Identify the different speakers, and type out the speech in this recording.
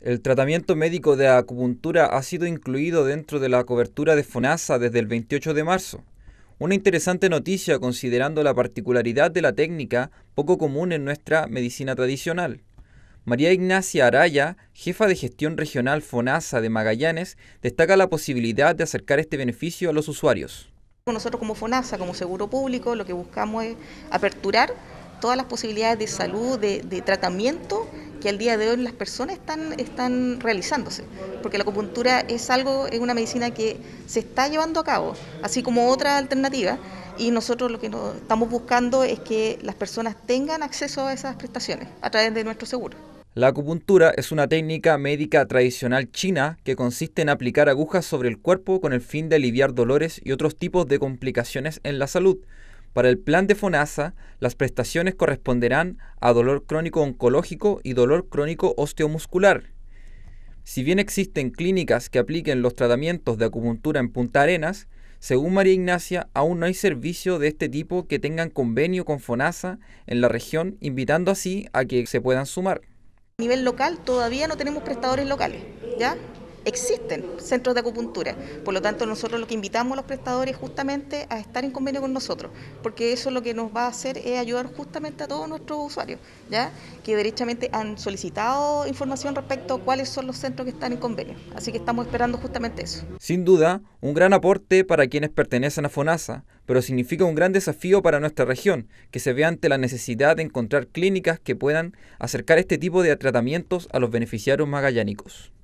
Speaker 1: El tratamiento médico de acupuntura ha sido incluido dentro de la cobertura de FONASA desde el 28 de marzo. Una interesante noticia considerando la particularidad de la técnica poco común en nuestra medicina tradicional. María Ignacia Araya, jefa de gestión regional FONASA de Magallanes, destaca la posibilidad de acercar este beneficio a los usuarios.
Speaker 2: Nosotros como FONASA, como Seguro Público, lo que buscamos es aperturar todas las posibilidades de salud, de, tratamiento que al día de hoy las personas están, están realizándose, porque la acupuntura es algo, es una medicina que se está llevando a cabo, así como otra alternativa, y nosotros lo que estamos buscando es que las personas tengan acceso a esas prestaciones a través de nuestro seguro.
Speaker 1: La acupuntura es una técnica médica tradicional china que consiste en aplicar agujas sobre el cuerpo con el fin de aliviar dolores y otros tipos de complicaciones en la salud. Para el plan de FONASA, las prestaciones corresponderán a dolor crónico oncológico y dolor crónico osteomuscular. Si bien existen clínicas que apliquen los tratamientos de acupuntura en Punta Arenas, según María Ignacia, aún no hay servicio de este tipo que tengan convenio con FONASA en la región, invitando así a que se puedan sumar.
Speaker 2: A nivel local todavía no tenemos prestadores locales, ¿ya? existen centros de acupuntura. Por lo tanto, nosotros lo que invitamos a los prestadores justamente a estar en convenio con nosotros, porque eso lo que nos va a hacer es ayudar justamente a todos nuestros usuarios, ¿ya? que derechamente han solicitado información respecto a cuáles son los centros que están en convenio. Así que estamos esperando justamente eso.
Speaker 1: Sin duda, un gran aporte para quienes pertenecen a FONASA, pero significa un gran desafío para nuestra región, que se ve ante la necesidad de encontrar clínicas que puedan acercar este tipo de tratamientos a los beneficiarios magallánicos.